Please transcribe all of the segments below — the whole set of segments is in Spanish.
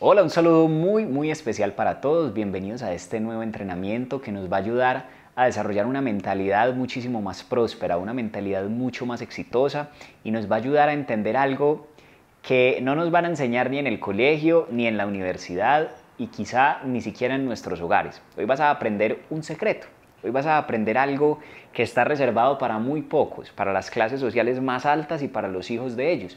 Hola, un saludo muy muy especial para todos. Bienvenidos a este nuevo entrenamiento que nos va a ayudar a desarrollar una mentalidad muchísimo más próspera, una mentalidad mucho más exitosa y nos va a ayudar a entender algo que no nos van a enseñar ni en el colegio, ni en la universidad y quizá ni siquiera en nuestros hogares. Hoy vas a aprender un secreto Hoy vas a aprender algo que está reservado para muy pocos, para las clases sociales más altas y para los hijos de ellos.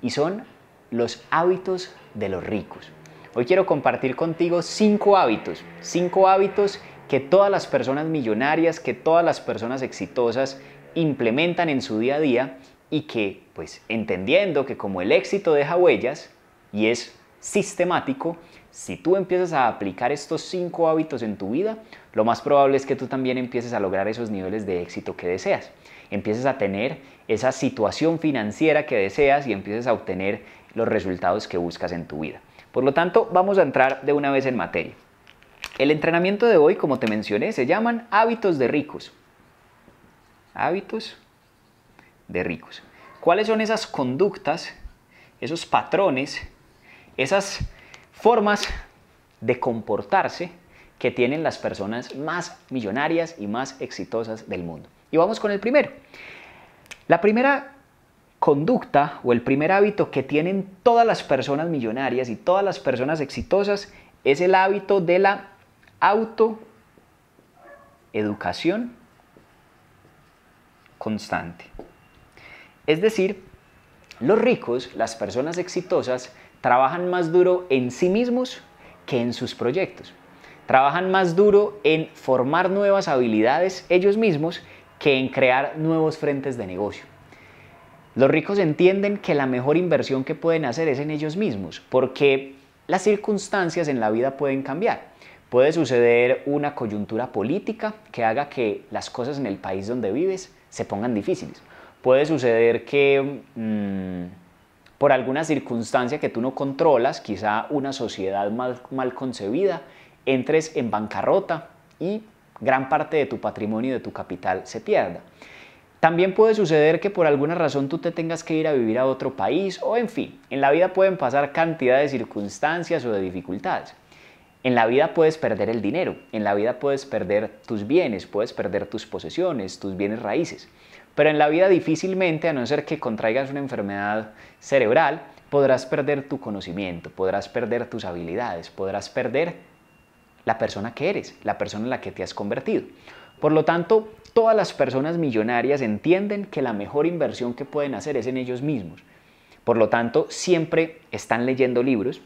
Y son los hábitos de los ricos. Hoy quiero compartir contigo cinco hábitos, cinco hábitos que todas las personas millonarias, que todas las personas exitosas implementan en su día a día y que, pues entendiendo que como el éxito deja huellas y es sistemático, si tú empiezas a aplicar estos cinco hábitos en tu vida, lo más probable es que tú también empieces a lograr esos niveles de éxito que deseas. Empieces a tener esa situación financiera que deseas y empieces a obtener los resultados que buscas en tu vida. Por lo tanto, vamos a entrar de una vez en materia. El entrenamiento de hoy, como te mencioné, se llaman hábitos de ricos. Hábitos de ricos. ¿Cuáles son esas conductas, esos patrones, esas formas de comportarse que tienen las personas más millonarias y más exitosas del mundo. Y vamos con el primero. La primera conducta o el primer hábito que tienen todas las personas millonarias y todas las personas exitosas es el hábito de la autoeducación constante. Es decir, los ricos, las personas exitosas, trabajan más duro en sí mismos que en sus proyectos. Trabajan más duro en formar nuevas habilidades ellos mismos que en crear nuevos frentes de negocio. Los ricos entienden que la mejor inversión que pueden hacer es en ellos mismos, porque las circunstancias en la vida pueden cambiar. Puede suceder una coyuntura política que haga que las cosas en el país donde vives se pongan difíciles. Puede suceder que... Mm, por alguna circunstancia que tú no controlas, quizá una sociedad mal, concebida, entres en bancarrota y gran parte de tu patrimonio y de tu capital se pierda. También puede suceder que por alguna razón tú te tengas que ir a vivir a otro país o en fin, en la vida pueden pasar cantidad de circunstancias o de dificultades. En la vida puedes perder el dinero, en la vida puedes perder tus bienes, puedes perder tus posesiones, tus bienes raíces. Pero en la vida difícilmente, a no ser que contraigas una enfermedad cerebral, podrás perder tu conocimiento, podrás perder tus habilidades, podrás perder la persona que eres, la persona en la que te has convertido. Por lo tanto, todas las personas millonarias entienden que la mejor inversión que pueden hacer es en ellos mismos. Por lo tanto, siempre están leyendo libros,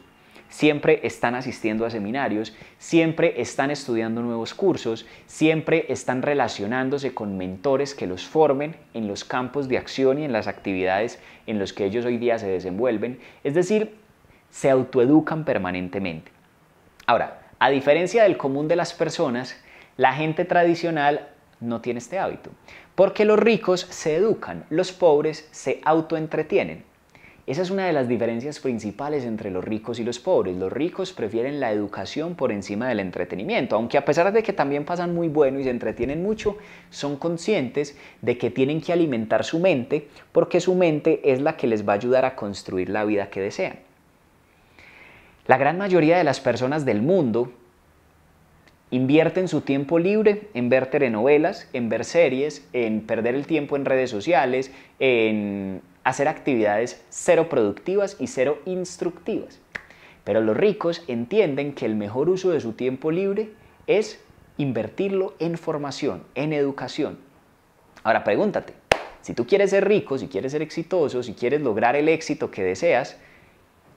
siempre están asistiendo a seminarios, siempre están estudiando nuevos cursos, siempre están relacionándose con mentores que los formen en los campos de acción y en las actividades en los que ellos hoy día se desenvuelven. Es decir, se autoeducan permanentemente. Ahora, a diferencia del común de las personas, la gente tradicional no tiene este hábito, porque los ricos se educan, los pobres se autoentretienen. Esa es una de las diferencias principales entre los ricos y los pobres. Los ricos prefieren la educación por encima del entretenimiento, aunque a pesar de que también pasan muy bueno y se entretienen mucho, son conscientes de que tienen que alimentar su mente porque su mente es la que les va a ayudar a construir la vida que desean. La gran mayoría de las personas del mundo invierten su tiempo libre en ver telenovelas, en ver series, en perder el tiempo en redes sociales, en hacer actividades cero productivas y cero instructivas. Pero los ricos entienden que el mejor uso de su tiempo libre es invertirlo en formación, en educación. Ahora pregúntate, si tú quieres ser rico, si quieres ser exitoso, si quieres lograr el éxito que deseas,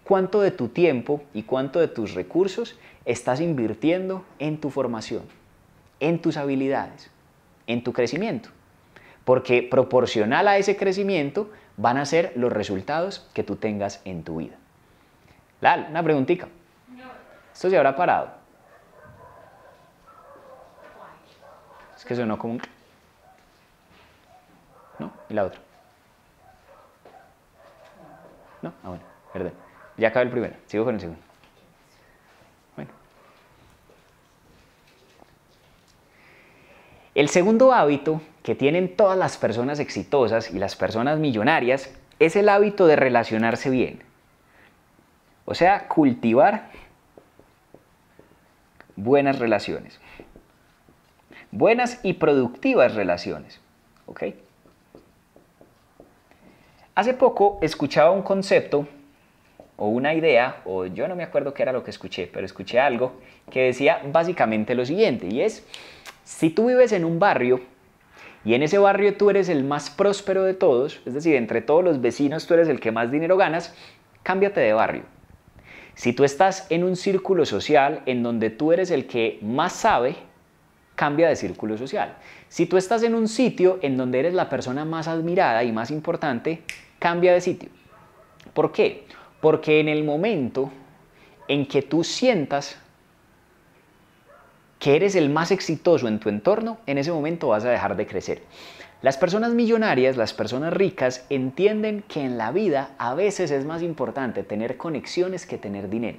¿cuánto de tu tiempo y cuánto de tus recursos estás invirtiendo en tu formación, en tus habilidades, en tu crecimiento? porque proporcional a ese crecimiento van a ser los resultados que tú tengas en tu vida. Lal, una preguntita. ¿Esto se habrá parado? Es que sonó como un... ¿No? ¿Y la otra? ¿No? Ah, bueno, perdón. Ya acabó el primero. Sigo con el segundo. El segundo hábito que tienen todas las personas exitosas y las personas millonarias es el hábito de relacionarse bien. O sea, cultivar buenas relaciones. Buenas y productivas relaciones. ¿Ok? Hace poco escuchaba un concepto o una idea, o yo no me acuerdo qué era lo que escuché, pero escuché algo que decía básicamente lo siguiente, y es si tú vives en un barrio y en ese barrio tú eres el más próspero de todos, es decir, entre todos los vecinos tú eres el que más dinero ganas, cámbiate de barrio. Si tú estás en un círculo social en donde tú eres el que más sabe, cambia de círculo social. Si tú estás en un sitio en donde eres la persona más admirada y más importante, cambia de sitio. ¿Por qué? Porque en el momento en que tú sientas que eres el más exitoso en tu entorno, en ese momento vas a dejar de crecer. Las personas millonarias, las personas ricas, entienden que en la vida a veces es más importante tener conexiones que tener dinero.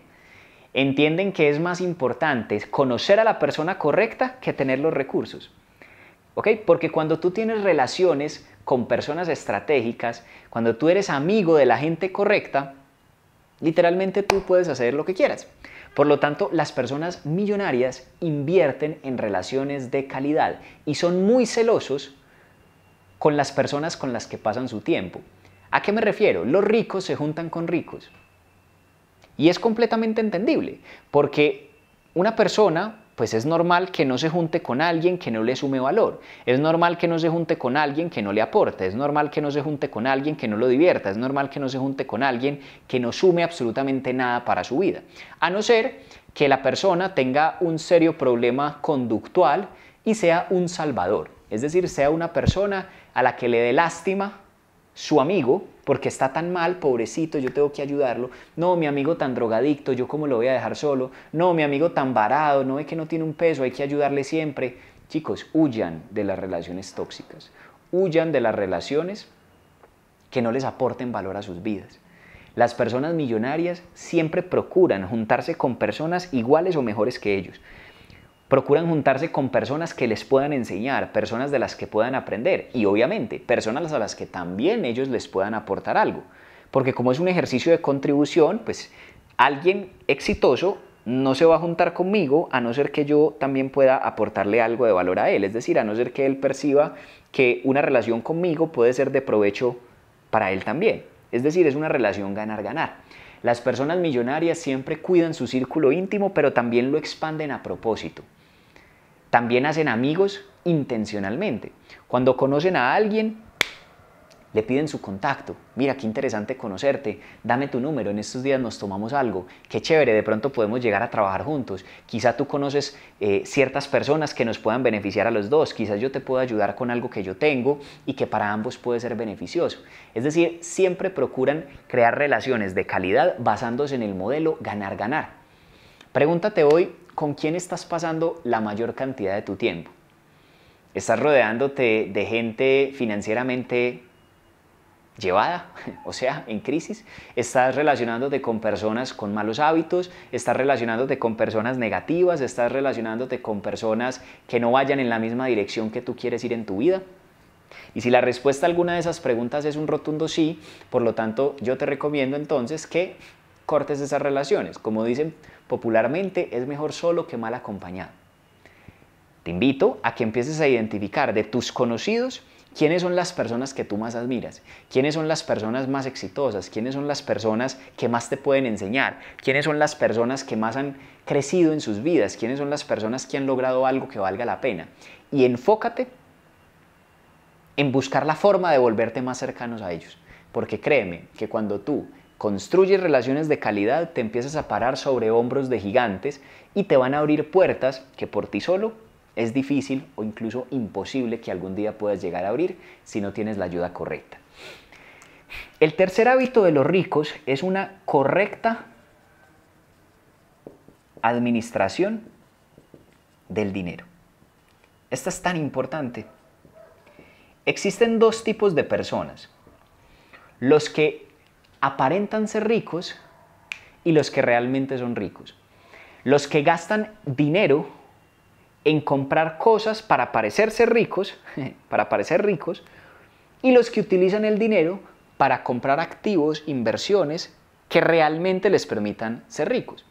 Entienden que es más importante conocer a la persona correcta que tener los recursos. ¿Ok? Porque cuando tú tienes relaciones con personas estratégicas, cuando tú eres amigo de la gente correcta, literalmente tú puedes hacer lo que quieras. Por lo tanto, las personas millonarias invierten en relaciones de calidad y son muy celosos con las personas con las que pasan su tiempo. ¿A qué me refiero? Los ricos se juntan con ricos. Y es completamente entendible, porque una persona pues es normal que no se junte con alguien que no le sume valor, es normal que no se junte con alguien que no le aporte, es normal que no se junte con alguien que no lo divierta, es normal que no se junte con alguien que no sume absolutamente nada para su vida, a no ser que la persona tenga un serio problema conductual y sea un salvador, es decir, sea una persona a la que le dé lástima su amigo, porque está tan mal, pobrecito, yo tengo que ayudarlo. No, mi amigo tan drogadicto, yo cómo lo voy a dejar solo. No, mi amigo tan varado, no es que no tiene un peso, hay que ayudarle siempre. Chicos, huyan de las relaciones tóxicas, huyan de las relaciones que no les aporten valor a sus vidas. Las personas millonarias siempre procuran juntarse con personas iguales o mejores que ellos. Procuran juntarse con personas que les puedan enseñar, personas de las que puedan aprender y obviamente personas a las que también ellos les puedan aportar algo. Porque como es un ejercicio de contribución, pues alguien exitoso no se va a juntar conmigo a no ser que yo también pueda aportarle algo de valor a él. Es decir, a no ser que él perciba que una relación conmigo puede ser de provecho para él también. Es decir, es una relación ganar-ganar. Las personas millonarias siempre cuidan su círculo íntimo, pero también lo expanden a propósito. También hacen amigos intencionalmente. Cuando conocen a alguien, le piden su contacto. Mira, qué interesante conocerte, dame tu número, en estos días nos tomamos algo, qué chévere, de pronto podemos llegar a trabajar juntos. Quizá tú conoces eh, ciertas personas que nos puedan beneficiar a los dos, quizás yo te pueda ayudar con algo que yo tengo y que para ambos puede ser beneficioso. Es decir, siempre procuran crear relaciones de calidad basándose en el modelo ganar-ganar. Pregúntate hoy, ¿con quién estás pasando la mayor cantidad de tu tiempo? ¿Estás rodeándote de gente financieramente llevada, o sea, en crisis, estás relacionándote con personas con malos hábitos, estás relacionándote con personas negativas, estás relacionándote con personas que no vayan en la misma dirección que tú quieres ir en tu vida. Y si la respuesta a alguna de esas preguntas es un rotundo sí, por lo tanto yo te recomiendo entonces que cortes esas relaciones. Como dicen popularmente, es mejor solo que mal acompañado. Te invito a que empieces a identificar de tus conocidos ¿Quiénes son las personas que tú más admiras? ¿Quiénes son las personas más exitosas? ¿Quiénes son las personas que más te pueden enseñar? ¿Quiénes son las personas que más han crecido en sus vidas? ¿Quiénes son las personas que han logrado algo que valga la pena? Y enfócate en buscar la forma de volverte más cercanos a ellos. Porque créeme que cuando tú construyes relaciones de calidad, te empiezas a parar sobre hombros de gigantes y te van a abrir puertas que por ti solo es difícil o incluso imposible que algún día puedas llegar a abrir si no tienes la ayuda correcta. El tercer hábito de los ricos es una correcta administración del dinero. Esta es tan importante. Existen dos tipos de personas. Los que aparentan ser ricos y los que realmente son ricos. Los que gastan dinero en comprar cosas para parecerse ricos, para parecer ricos, y los que utilizan el dinero para comprar activos, inversiones que realmente les permitan ser ricos.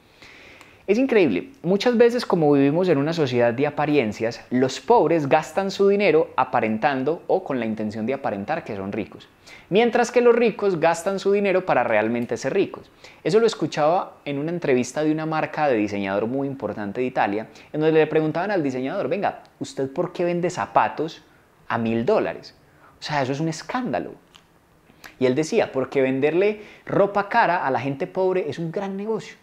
Es increíble, muchas veces como vivimos en una sociedad de apariencias, los pobres gastan su dinero aparentando o con la intención de aparentar que son ricos, mientras que los ricos gastan su dinero para realmente ser ricos. Eso lo escuchaba en una entrevista de una marca de diseñador muy importante de Italia, en donde le preguntaban al diseñador, venga, ¿usted por qué vende zapatos a mil dólares? O sea, eso es un escándalo. Y él decía, porque venderle ropa cara a la gente pobre es un gran negocio.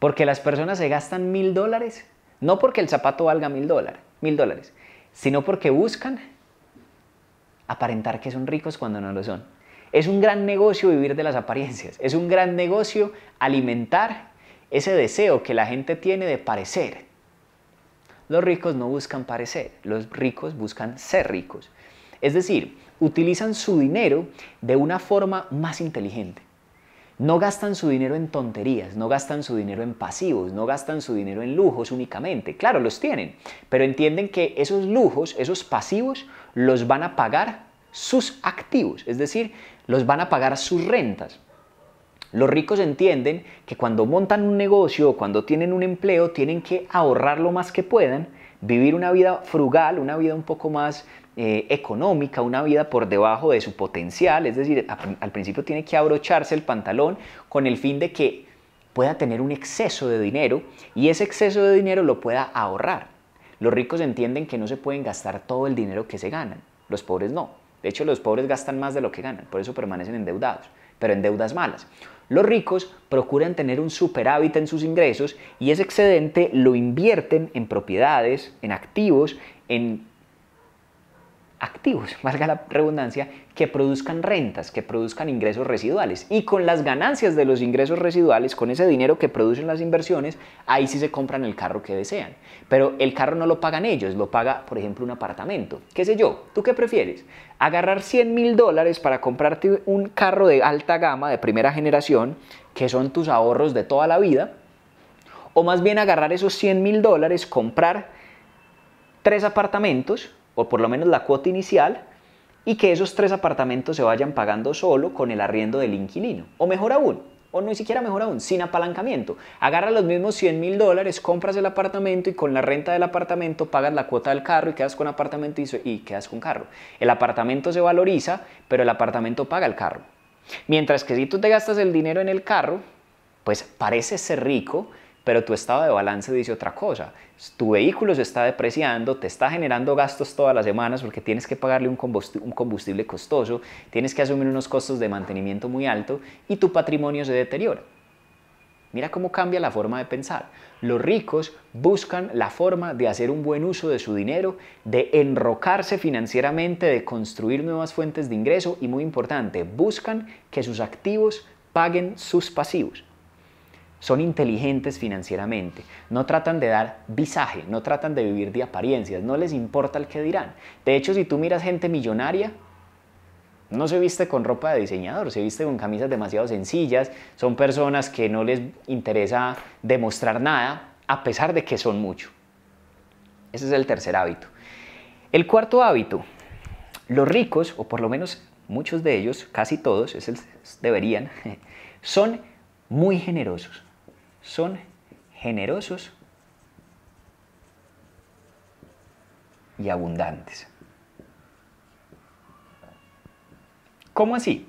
Porque las personas se gastan mil dólares, no porque el zapato valga mil dólares, sino porque buscan aparentar que son ricos cuando no lo son. Es un gran negocio vivir de las apariencias, es un gran negocio alimentar ese deseo que la gente tiene de parecer. Los ricos no buscan parecer, los ricos buscan ser ricos. Es decir, utilizan su dinero de una forma más inteligente. No gastan su dinero en tonterías, no gastan su dinero en pasivos, no gastan su dinero en lujos únicamente. Claro, los tienen, pero entienden que esos lujos, esos pasivos, los van a pagar sus activos, es decir, los van a pagar sus rentas. Los ricos entienden que cuando montan un negocio cuando tienen un empleo tienen que ahorrar lo más que puedan, vivir una vida frugal, una vida un poco más eh, económica, una vida por debajo de su potencial, es decir, al principio tiene que abrocharse el pantalón con el fin de que pueda tener un exceso de dinero y ese exceso de dinero lo pueda ahorrar. Los ricos entienden que no se pueden gastar todo el dinero que se ganan, los pobres no. De hecho, los pobres gastan más de lo que ganan, por eso permanecen endeudados, pero en deudas malas. Los ricos procuran tener un superávit en sus ingresos y ese excedente lo invierten en propiedades, en activos, en activos, valga la redundancia, que produzcan rentas, que produzcan ingresos residuales. Y con las ganancias de los ingresos residuales, con ese dinero que producen las inversiones, ahí sí se compran el carro que desean. Pero el carro no lo pagan ellos, lo paga, por ejemplo, un apartamento. ¿Qué sé yo? ¿Tú qué prefieres? ¿Agarrar 100 mil dólares para comprarte un carro de alta gama, de primera generación, que son tus ahorros de toda la vida? ¿O más bien agarrar esos 100 mil dólares, comprar tres apartamentos, o por lo menos la cuota inicial, y que esos tres apartamentos se vayan pagando solo con el arriendo del inquilino. O mejor aún, o ni siquiera mejor aún, sin apalancamiento. Agarra los mismos 100 mil dólares, compras el apartamento y con la renta del apartamento pagas la cuota del carro y quedas con apartamento y, y quedas con carro. El apartamento se valoriza, pero el apartamento paga el carro. Mientras que si tú te gastas el dinero en el carro, pues parece ser rico, pero tu estado de balance dice otra cosa. Tu vehículo se está depreciando, te está generando gastos todas las semanas porque tienes que pagarle un combustible, costoso, tienes que asumir unos costos de mantenimiento muy alto y tu patrimonio se deteriora. Mira cómo cambia la forma de pensar. Los ricos buscan la forma de hacer un buen uso de su dinero, de enrocarse financieramente, de construir nuevas fuentes de ingreso y muy importante, buscan que sus activos paguen sus pasivos son inteligentes financieramente, no tratan de dar visaje, no tratan de vivir de apariencias, no les importa el que dirán. De hecho, si tú miras gente millonaria, no se viste con ropa de diseñador, se viste con camisas demasiado sencillas, son personas que no les interesa demostrar nada, a pesar de que son mucho. Ese es el tercer hábito. El cuarto hábito, los ricos, o por lo menos muchos de ellos, casi todos, deberían, son muy generosos son generosos y abundantes. ¿Cómo así?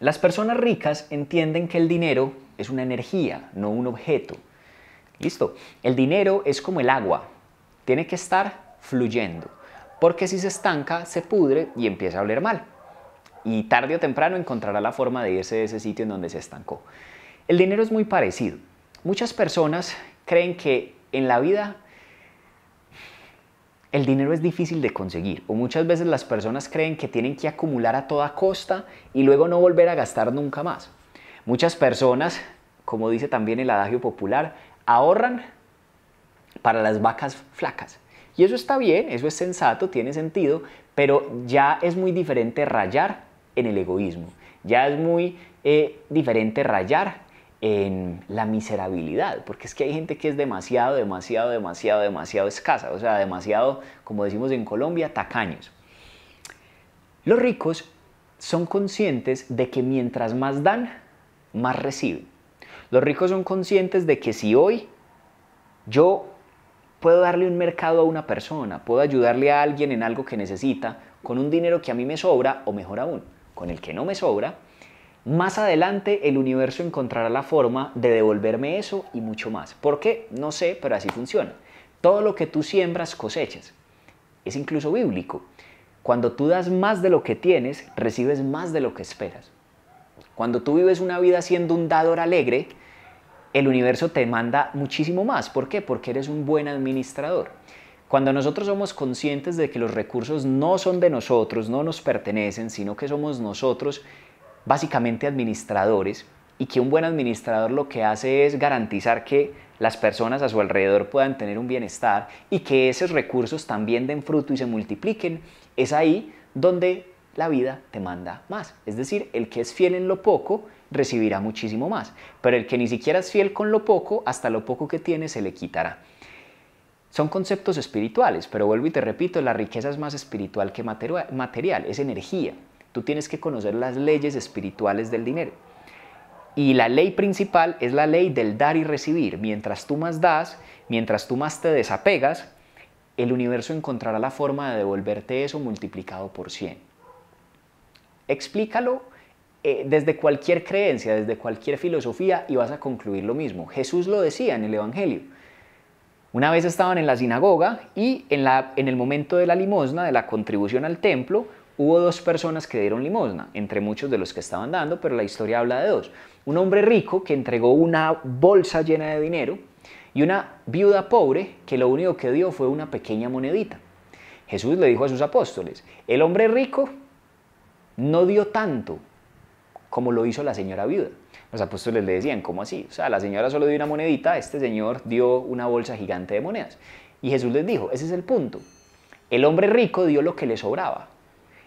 Las personas ricas entienden que el dinero es una energía, no un objeto. Listo, el dinero es como el agua, tiene que estar fluyendo, porque si se estanca se pudre y empieza a oler mal y tarde o temprano encontrará la forma de irse de ese sitio en donde se estancó. El dinero es muy parecido. Muchas personas creen que en la vida el dinero es difícil de conseguir o muchas veces las personas creen que tienen que acumular a toda costa y luego no volver a gastar nunca más. Muchas personas, como dice también el adagio popular, ahorran para las vacas flacas. Y eso está bien, eso es sensato, tiene sentido, pero ya es muy diferente rayar en el egoísmo. Ya es muy eh, diferente rayar en la miserabilidad, porque es que hay gente que es demasiado, demasiado, demasiado, demasiado escasa, o sea, demasiado, como decimos en Colombia, tacaños. Los ricos son conscientes de que mientras más dan, más reciben. Los ricos son conscientes de que si hoy yo puedo darle un mercado a una persona, puedo ayudarle a alguien en algo que necesita, con un dinero que a mí me sobra, o mejor aún, el que no me sobra, más adelante el universo encontrará la forma de devolverme eso y mucho más. ¿Por qué? No sé, pero así funciona. Todo lo que tú siembras cosechas. Es incluso bíblico. Cuando tú das más de lo que tienes, recibes más de lo que esperas. Cuando tú vives una vida siendo un dador alegre, el universo te manda muchísimo más. ¿Por qué? Porque eres un buen administrador. Cuando nosotros somos conscientes de que los recursos no son de nosotros, no nos pertenecen, sino que somos nosotros básicamente administradores y que un buen administrador lo que hace es garantizar que las personas a su alrededor puedan tener un bienestar y que esos recursos también den fruto y se multipliquen, es ahí donde la vida te manda más. Es decir, el que es fiel en lo poco recibirá muchísimo más, pero el que ni siquiera es fiel con lo poco, hasta lo poco que tiene se le quitará. Son conceptos espirituales, pero vuelvo y te repito, la riqueza es más espiritual que material, es energía. Tú tienes que conocer las leyes espirituales del dinero. Y la ley principal es la ley del dar y recibir. Mientras tú más das, mientras tú más te desapegas, el universo encontrará la forma de devolverte eso multiplicado por 100. Explícalo eh, desde cualquier creencia, desde cualquier filosofía y vas a concluir lo mismo. Jesús lo decía en el Evangelio. Una vez estaban en la sinagoga y en, el momento de la limosna, de la contribución al templo, hubo dos personas que dieron limosna, entre muchos de los que estaban dando, pero la historia habla de dos. Un hombre rico que entregó una bolsa llena de dinero y una viuda pobre que lo único que dio fue una pequeña monedita. Jesús le dijo a sus apóstoles, el hombre rico no dio tanto como lo hizo la señora viuda los apóstoles le decían, ¿cómo así? O sea, la señora solo dio una monedita, este señor dio una bolsa gigante de monedas. Y Jesús les dijo, ese es el punto. El hombre rico dio lo que le sobraba,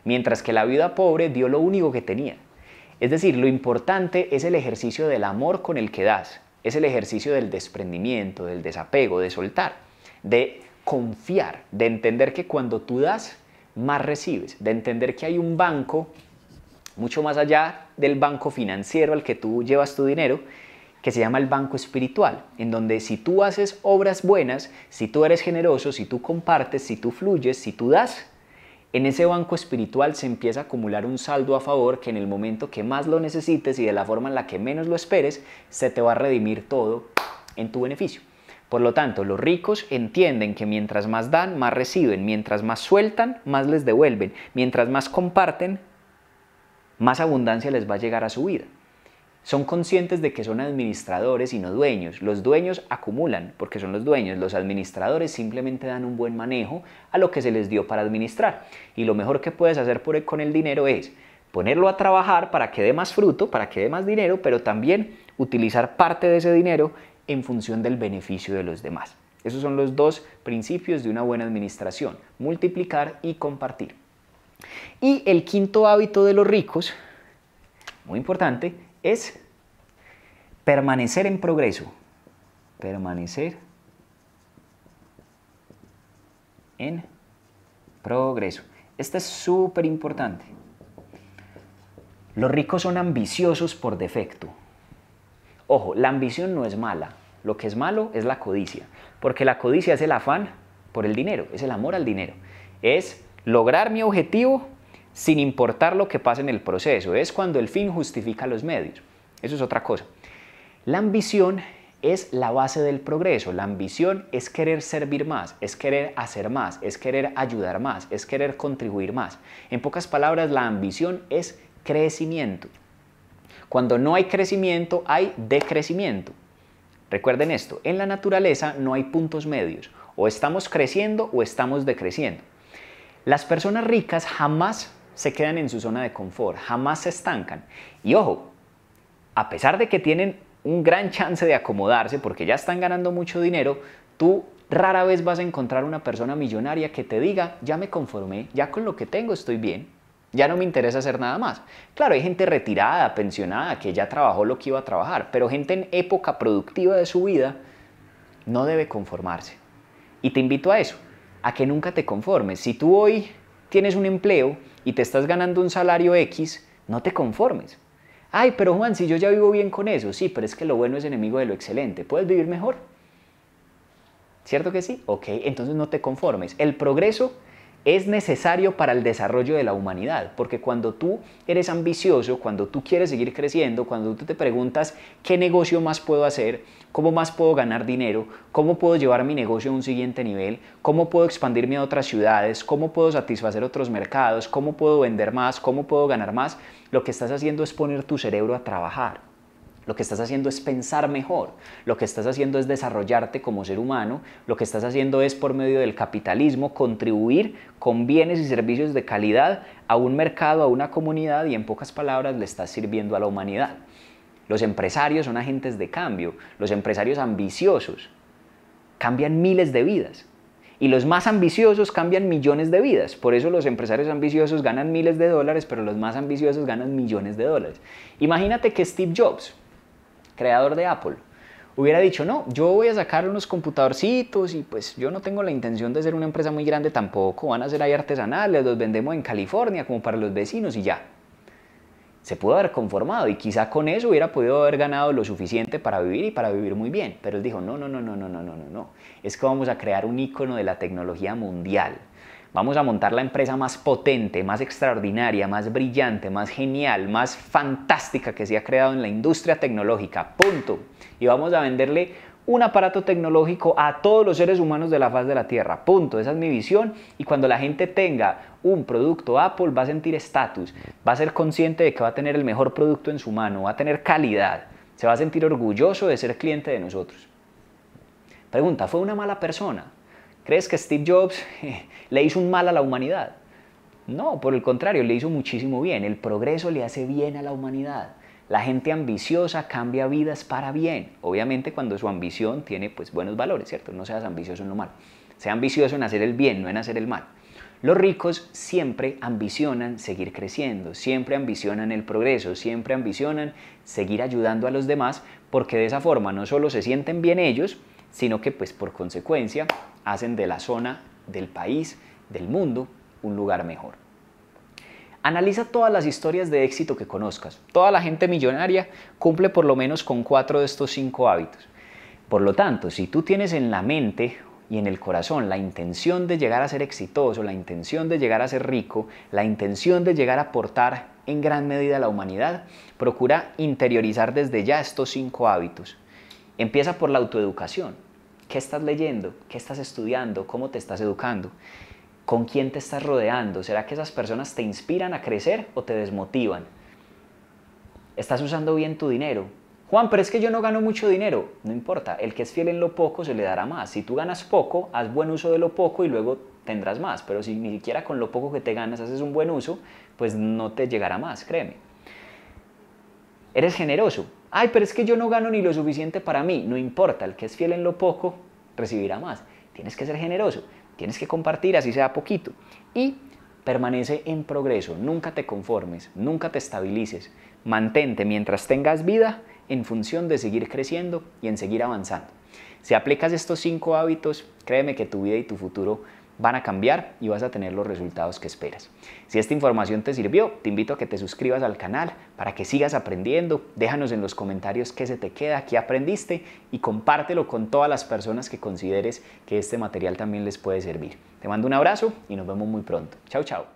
mientras que la viuda pobre dio lo único que tenía. Es decir, lo importante es el ejercicio del amor con el que das, es el ejercicio del desprendimiento, del desapego, de soltar, de confiar, de entender que cuando tú das, más recibes, de entender que hay un banco mucho más allá del banco financiero al que tú llevas tu dinero, que se llama el banco espiritual, en donde si tú haces obras buenas, si tú eres generoso, si tú compartes, si tú fluyes, si tú das, en ese banco espiritual se empieza a acumular un saldo a favor que en el momento que más lo necesites y de la forma en la que menos lo esperes, se te va a redimir todo en tu beneficio. Por lo tanto, los ricos entienden que mientras más dan, más reciben, mientras más sueltan, más les devuelven, mientras más comparten, más abundancia les va a llegar a su vida. Son conscientes de que son administradores y no dueños. Los dueños acumulan porque son los dueños. Los administradores simplemente dan un buen manejo a lo que se les dio para administrar. Y lo mejor que puedes hacer e, con el dinero es ponerlo a trabajar para que dé más fruto, para que dé más dinero, pero también utilizar parte de ese dinero en función del beneficio de los demás. Esos son los dos principios de una buena administración, multiplicar y compartir. Y el quinto hábito de los ricos, muy importante, es permanecer en progreso. Permanecer en progreso. Esto es súper importante. Los ricos son ambiciosos por defecto. Ojo, la ambición no es mala. Lo que es malo es la codicia. Porque la codicia es el afán por el dinero, es el amor al dinero. Es Lograr mi objetivo sin importar lo que pase en el proceso. Es cuando el fin justifica los medios. Eso es otra cosa. La ambición es la base del progreso. La ambición es querer servir más, es querer hacer más, es querer ayudar más, es querer contribuir más. En pocas palabras, la ambición es crecimiento. Cuando no hay crecimiento, hay decrecimiento. Recuerden esto, en la naturaleza no hay puntos medios. O estamos creciendo o estamos decreciendo. Las personas ricas jamás se quedan en su zona de confort, jamás se estancan. Y ojo, a pesar de que tienen un gran chance de acomodarse porque ya están ganando mucho dinero, tú rara vez vas a encontrar una persona millonaria que te diga, ya me conformé, ya con lo que tengo estoy bien, ya no me interesa hacer nada más. Claro, hay gente retirada, pensionada, que ya trabajó lo que iba a trabajar, pero gente en época productiva de su vida no debe conformarse. Y te invito a eso, a que nunca te conformes. Si tú hoy tienes un empleo y te estás ganando un salario X, no te conformes. Ay, pero Juan, si yo ya vivo bien con eso, sí, pero es que lo bueno es enemigo de lo excelente. ¿Puedes vivir mejor? ¿Cierto que sí? Ok, entonces no te conformes. El progreso es necesario para el desarrollo de la humanidad, porque cuando tú eres ambicioso, cuando tú quieres seguir creciendo, cuando tú te preguntas qué negocio más puedo hacer, cómo más puedo ganar dinero, cómo puedo llevar mi negocio a un siguiente nivel, cómo puedo expandirme a otras ciudades, cómo puedo satisfacer otros mercados, cómo puedo vender más, cómo puedo ganar más, lo que estás haciendo es poner tu cerebro a trabajar. Lo que estás haciendo es pensar mejor, lo que estás haciendo es desarrollarte como ser humano, lo que estás haciendo es por medio del capitalismo contribuir con bienes y servicios de calidad a un mercado, a una comunidad y en pocas palabras le estás sirviendo a la humanidad. Los empresarios son agentes de cambio, los empresarios ambiciosos cambian miles de vidas, y los más ambiciosos cambian millones de vidas. Por eso los empresarios ambiciosos ganan miles de dólares, pero los más ambiciosos ganan millones de dólares. Imagínate que Steve Jobs creador de Apple, hubiera dicho, no, yo voy a sacar unos computadorcitos y pues yo no tengo la intención de ser una empresa muy grande tampoco, van a ser ahí artesanales, los vendemos en California como para los vecinos y ya. Se pudo haber conformado y quizá con eso hubiera podido haber ganado lo suficiente para vivir y para vivir muy bien, pero él dijo, no, no, no, no, no, no, no, no, no, es que vamos a crear un icono de la tecnología mundial Vamos a montar la empresa más potente, más extraordinaria, más brillante, más genial, más fantástica que se ha creado en la industria tecnológica. Punto. Y vamos a venderle un aparato tecnológico a todos los seres humanos de la faz de la Tierra. Punto, esa es mi visión. Y cuando la gente tenga un producto Apple va a sentir estatus, va a ser consciente de que va a tener el mejor producto en su mano, va a tener calidad, se va a sentir orgulloso de ser cliente de nosotros. Pregunta, ¿fue una mala persona? ¿Crees que Steve Jobs le hizo un mal a la humanidad? No, por el contrario, le hizo muchísimo bien. El progreso le hace bien a la humanidad. La gente ambiciosa cambia vidas para bien. Obviamente cuando su ambición tiene pues buenos valores, ¿cierto? No seas ambicioso en lo malo. Sea ambicioso en hacer el bien, no en hacer el mal. Los ricos siempre ambicionan seguir creciendo, siempre ambicionan el progreso, siempre ambicionan seguir ayudando a los demás, porque de esa forma no solo se sienten bien ellos, sino que pues por consecuencia hacen de la zona, del país, del mundo, un lugar mejor. Analiza todas las historias de éxito que conozcas. Toda la gente millonaria cumple por lo menos con cuatro de estos cinco hábitos. Por lo tanto, si tú tienes en la mente y en el corazón la intención de llegar a ser exitoso, la intención de llegar a ser rico, la intención de llegar a aportar en gran medida a la humanidad, procura interiorizar desde ya estos cinco hábitos. Empieza por la autoeducación. ¿Qué estás leyendo? ¿Qué estás estudiando? ¿Cómo te estás educando? ¿Con quién te estás rodeando? ¿Será que esas personas te inspiran a crecer o te desmotivan? ¿Estás usando bien tu dinero? Juan, pero es que yo no gano mucho dinero. No importa, el que es fiel en lo poco se le dará más. Si tú ganas poco, haz buen uso de lo poco y luego tendrás más. Pero si ni siquiera con lo poco que te ganas haces un buen uso, pues no te llegará más, créeme. Eres generoso. Ay, pero es que yo no gano ni lo suficiente para mí. No importa, el que es fiel en lo poco recibirá más. Tienes que ser generoso, tienes que compartir, así sea poquito. Y permanece en progreso, nunca te conformes, nunca te estabilices. Mantente mientras tengas vida en función de seguir creciendo y en seguir avanzando. Si aplicas estos cinco hábitos, créeme que tu vida y tu futuro van a cambiar y vas a tener los resultados que esperas. Si esta información te sirvió, te invito a que te suscribas al canal para que sigas aprendiendo. Déjanos en los comentarios qué se te queda, qué aprendiste y compártelo con todas las personas que consideres que este material también les puede servir. Te mando un abrazo y nos vemos muy pronto. Chao, chao.